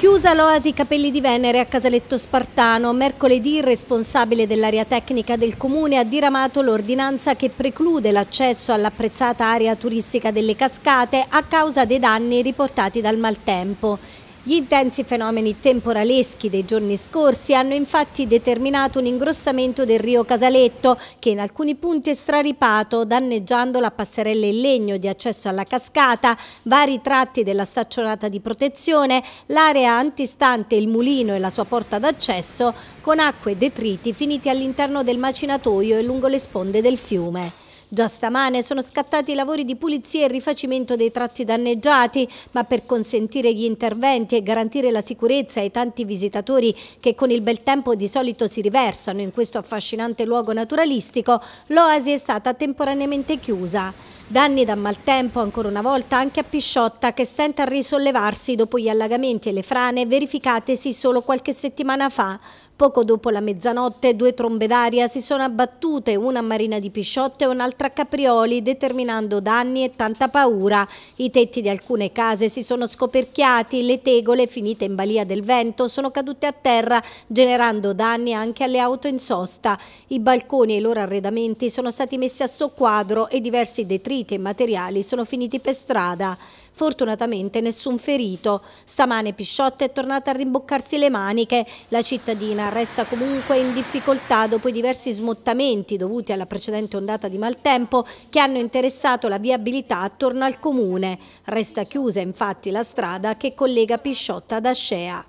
Chiusa l'oasi Capelli di Venere a Casaletto Spartano, mercoledì il responsabile dell'area tecnica del comune ha diramato l'ordinanza che preclude l'accesso all'apprezzata area turistica delle cascate a causa dei danni riportati dal maltempo. Gli intensi fenomeni temporaleschi dei giorni scorsi hanno infatti determinato un ingrossamento del rio Casaletto che in alcuni punti è straripato danneggiando la passerella in legno di accesso alla cascata, vari tratti della staccionata di protezione, l'area antistante il mulino e la sua porta d'accesso con acque e detriti finiti all'interno del macinatoio e lungo le sponde del fiume. Già stamane sono scattati i lavori di pulizia e rifacimento dei tratti danneggiati, ma per consentire gli interventi e garantire la sicurezza ai tanti visitatori che con il bel tempo di solito si riversano in questo affascinante luogo naturalistico, l'oasi è stata temporaneamente chiusa. Danni da maltempo ancora una volta anche a Pisciotta che stenta a risollevarsi dopo gli allagamenti e le frane verificatesi solo qualche settimana fa. Poco dopo la mezzanotte due trombe d'aria si sono abbattute, una a Marina di Pisciotta e un'altra a Caprioli, determinando danni e tanta paura. I tetti di alcune case si sono scoperchiati, le tegole finite in balia del vento sono cadute a terra, generando danni anche alle auto in sosta. I balconi e i loro arredamenti sono stati messi a soqquadro e diversi detriti feriti e materiali sono finiti per strada. Fortunatamente nessun ferito. Stamane Pisciotta è tornata a rimboccarsi le maniche. La cittadina resta comunque in difficoltà dopo i diversi smottamenti dovuti alla precedente ondata di maltempo che hanno interessato la viabilità attorno al comune. Resta chiusa infatti la strada che collega Pisciotta ad Ascea.